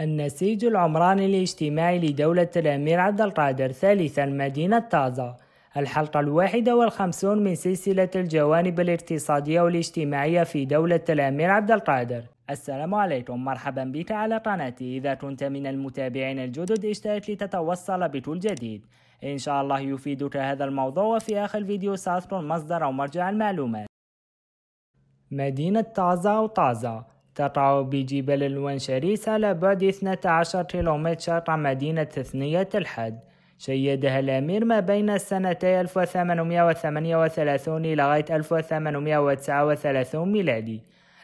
النسيج العمراني الاجتماعي لدولة الأمير عبد القادر ثالثا مدينة طازة الحلقة الواحدة والخمسون من سلسلة الجوانب الاقتصادية والاجتماعية في دولة الأمير عبد القادر السلام عليكم مرحبا بك على قناتي إذا كنت من المتابعين الجدد اشترك لتتوصل بكل جديد إن شاء الله يفيدك هذا الموضوع وفي آخر الفيديو سأذكر مصدر أو مرجع المعلومات مدينة طازة أو طازة تقع بجبل الونشريس على بعد 12 كيلومتر شرق مدينة ثنية الحد شيدها الأمير ما بين السنتي 1838 لغاية 1839 ميلادي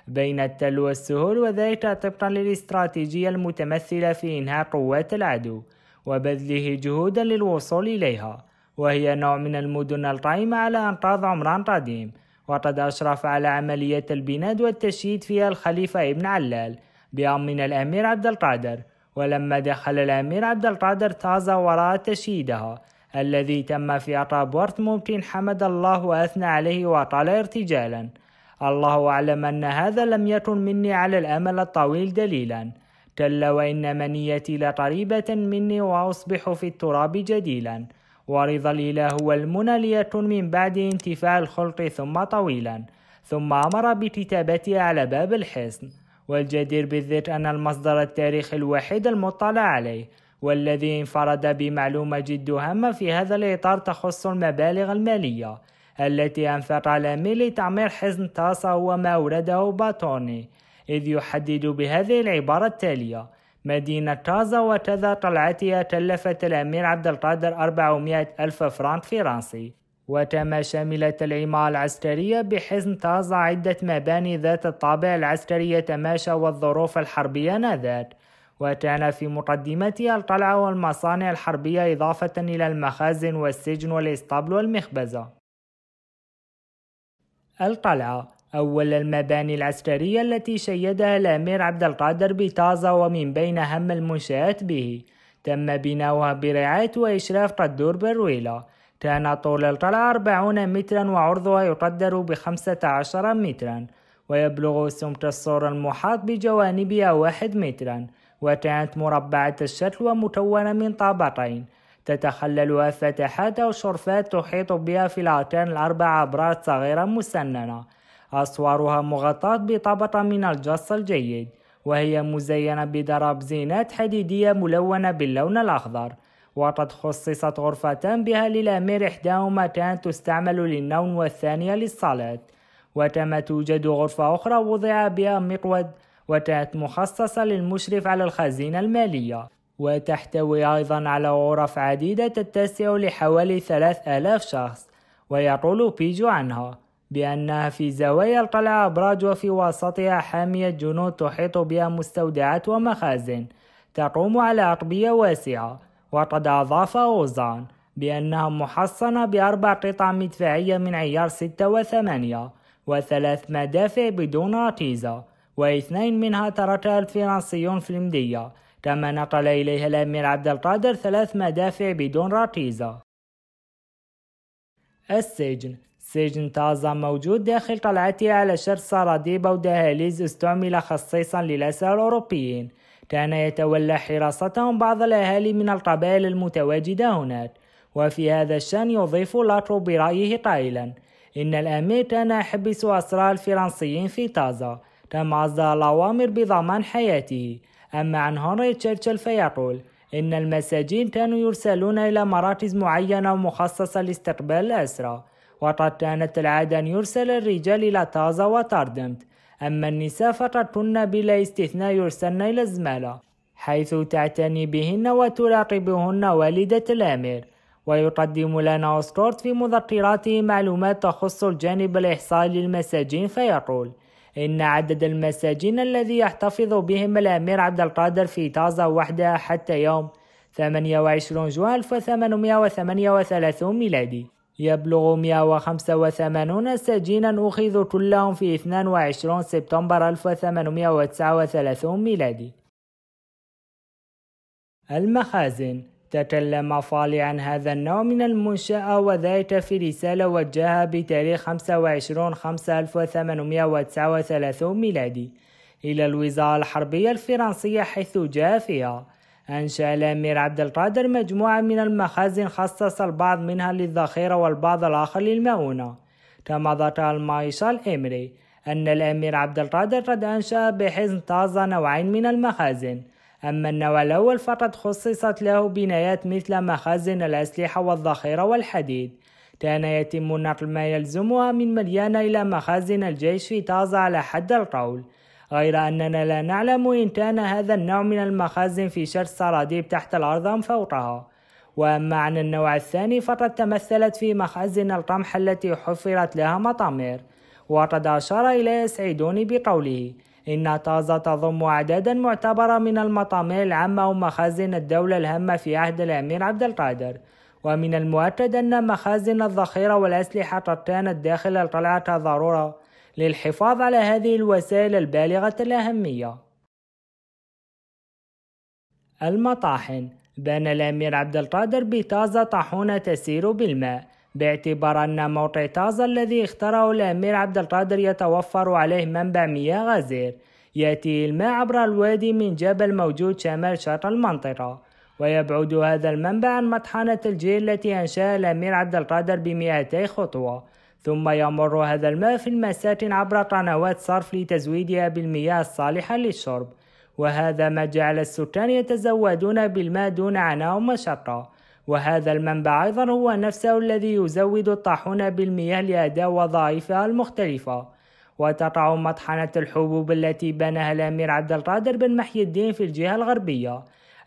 بين التل والسهول وذلك طبقا للاستراتيجية المتمثلة في إنهاء قوات العدو وبذله جهودا للوصول إليها وهي نوع من المدن القائمة على أنقاض عمران قديم وقد أشرف على عملية البناد والتشييد فيها الخليفة ابن علال بأمن الأمير عبد القادر ولما دخل الأمير عبد القادر تازى وراء تشييدها الذي تم في أطراب ورد ممكن حمد الله وأثنى عليه وقال ارتجالا الله أعلم أن هذا لم يكن مني على الأمل الطويل دليلا كلا وإن منيتي لقريبة مني وأصبح في التراب جديلا ورضا الإله والمنى ليكن من بعد انتفاء الخلق ثم طويلا ثم أمر بكتابته على باب الحصن والجدير بالذكر أن المصدر التاريخي الوحيد المطلع عليه والذي انفرد بمعلومة جد هامة في هذا الإطار تخص المبالغ المالية التي أنفق على ميلي تعمير حصن تاسا هو ما أورده باتوني إذ يحدد بهذه العبارة التالية مدينة طازة وتذا طلعتها تلفت الأمير عبد القادر 400 ألف فرنك فرنسي وكما شملت العمارة العسكرية بحزن طازة عدة مباني ذات الطابع العسكري يتماشى والظروف الحربية نذات وكان في مقدمتها القلعة والمصانع الحربية إضافة إلى المخازن والسجن والإسطبل والمخبزة القلعة أول المباني العسكرية التي شيدها الأمير عبد القادر بطازة ومن بين أهم المنشآت به تم بناؤها برعاية وإشراف قدور برويلا كان طول القلعة 40 مترا وعرضها يقدر بخمسة عشر مترا ويبلغ سمك السور المحاط بجوانبها واحد مترا وكانت مربعة الشكل ومكونة من طابقين تتخللها فتحات أو شرفات تحيط بها في الأركان الأربع أبراج صغيرة مسننة أسوارها مغطاة بطبقة من الجص الجيد وهي مزينة بدرابزينات حديدية ملونة باللون الأخضر وقد خصصت غرفتان بها للأمير إحداهما كانت تستعمل للنوم والثانية للصلاة وكما توجد غرفة أخرى وضع بها مقود وكانت مخصصة للمشرف على الخزينة المالية وتحتوي أيضا على غرف عديدة تتسع لحوالي 3000 شخص ويقول بيجو عنها بأنها في زوايا القلعة أبراج وفي وسطها حامية جنود تحيط بها مستودعات ومخازن تقوم على أقبية واسعة وقد أضاف أوزان بأنها محصنة بأربع قطع مدفعية من عيار ستة وثمانية وثلاث مدافع بدون ركيزة واثنين منها تركها الفرنسيون في المدية كما نقل إليها الأمير عبد القادر ثلاث مدافع بدون ركيزة السجن سجن تازا موجود داخل قلعته على شر سراديب ودهاليز استعمل خصيصا للأسرى الأوروبيين كان يتولى حراستهم بعض الأهالي من القبائل المتواجدة هناك وفي هذا الشأن يضيف لاترو برأيه قائلا إن الأمير كان يحبس أسرى الفرنسيين في تازا تم أصدار الأوامر بضمان حياته أما عن هنري تشرشل فيقول إن المساجين كانوا يرسلون إلى مراكز معينة مخصصة لاستقبال الأسرى وقد كانت العادة أن يرسل الرجال إلى طازة وطردمت أما النساء فقد كن بلا استثناء يرسلن إلى الزمالة حيث تعتني بهن وتراقبهن والدة الأمير ويقدم لنا أوسكورت في مذكراته معلومات تخص الجانب الإحصائي للمساجين فيقول إن عدد المساجين الذي يحتفظ بهم الأمير عبد القادر في طازة وحدها حتى يوم 28 جوان 1838 ميلادي يبلغ 185 سجينا أخذوا كلهم في 22 سبتمبر 1839 ميلادي المخازن تكلم فالي عن هذا النوع من المنشأة وذلك في رسالة وجهها بتاريخ 25 5 1839 ميلادي إلى الوزارة الحربية الفرنسية حيث جاء فيها أنشأ الأمير عبد القادر مجموعة من المخازن خصص البعض منها للذخيرة والبعض الآخر للمؤونة كما ذكر المايشال إمري أن الأمير عبد القادر قد أنشأ بحزن طازة نوعين من المخازن أما النوع الأول فقد خصصت له بنايات مثل مخازن الأسلحة والذخيرة والحديد كان يتم نقل ما يلزمها من مليانة إلى مخازن الجيش في طازة على حد القول غير أننا لا نعلم إن كان هذا النوع من المخازن في شرس سراديب تحت الأرض أم فوقها وأما عن النوع الثاني فقد تمثلت في مخازن القمح التي حفرت لها مطامير وقد أشار إلى سعيدوني بقوله إن طازة تضم أعدادا معتبرة من المطامير العامة ومخازن الدولة الهامة في عهد الأمير عبد القادر ومن المؤكد أن مخازن الذخيرة والأسلحة قد كانت داخل القلعة كضرورة للحفاظ على هذه الوسائل البالغة الأهمية. المطاحن بان الأمير عبد القادر بتازة طاحونة تسير بالماء باعتبار أن موقع تازة الذي اختاره الأمير عبد القادر يتوفر عليه منبع مياه غزير يأتي الماء عبر الوادي من جبل موجود شمال شرق المنطقة ويبعد هذا المنبع عن مطحنة الجيل التي أنشأها الأمير عبد القادر بمئتي خطوة ثم يمر هذا الماء في المساتن عبر قنوات صرف لتزويدها بالمياه الصالحة للشرب وهذا ما جعل السكان يتزودون بالماء دون عناء ومشقة وهذا المنبع أيضا هو نفسه الذي يزود الطاحون بالمياه لأداء وظائفها المختلفة وتقع مطحنة الحبوب التي بناها الأمير عبد القادر بن محي الدين في الجهة الغربية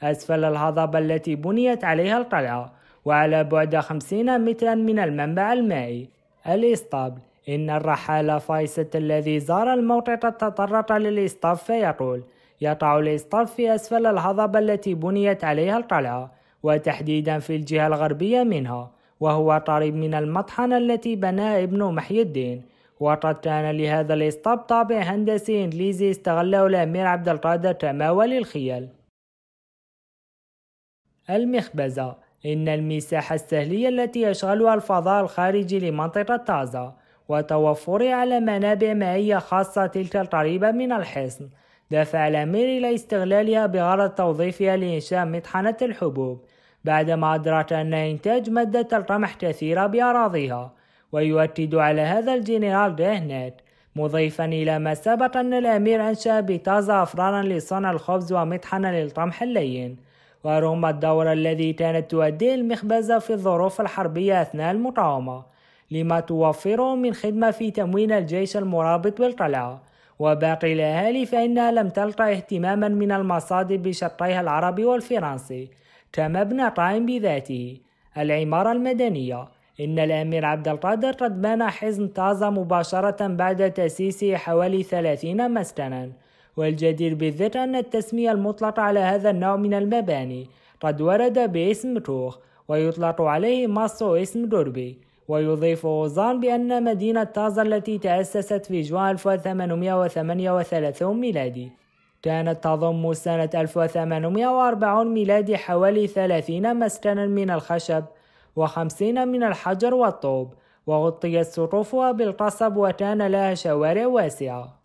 أسفل الهضبة التي بنيت عليها القلعة وعلى بعد 50 مترا من المنبع المائي الإسطبل إن الرحالة فايست الذي زار الموقع قد تطرق للإسطبل فيقول يقع الإسطبل في أسفل الهضبة التي بنيت عليها القلعة وتحديدا في الجهة الغربية منها وهو قريب من المطحنة التي بناها ابن محي الدين وقد كان لهذا الإسطبل طابع هندسي إنجليزي استغله الأمير عبد القادر كماوى للخيل المخبزة إن المساحة السهلية التي يشغلها الفضاء الخارجي لمنطقة طازة وتوفرها على منابع مائية خاصة تلك القريبة من الحصن دفع الأمير إلى استغلالها بغرض توظيفها لإنشاء مطحنة الحبوب بعدما أدرك أن إنتاج مادة القمح كثيرة بأراضيها ويؤكد على هذا الجنرال دهنت مضيفا إلى ما سبق أن الأمير أنشأ بتازا أفرارا لصنع الخبز ومطحنة للقمح اللين ورغم الدور الذي كانت تؤديه المخبزة في الظروف الحربية أثناء المقاومة لما توفره من خدمة في تموين الجيش المرابط بالقلعة وباقي الأهالي فإنها لم تلقى اهتماما من المصادر بشقيها العربي والفرنسي كمبنى قائم بذاته العمارة المدنية إن الأمير عبد القادر قد بنى حزن طازة مباشرة بعد تأسيسه حوالي 30 مسكنا والجدير بالذكر أن التسمية المطلقة على هذا النوع من المباني قد ورد باسم توخ ويطلق عليه ماسو اسم دربي ويضيف غوزان بأن مدينة طازة التي تأسست في جوان 1838 ميلادي كانت تضم سنة 1840 ميلادي حوالي 30 مسكنا من الخشب و50 من الحجر والطوب وغطيت سقوفها بالقصب وكان لها شوارع واسعة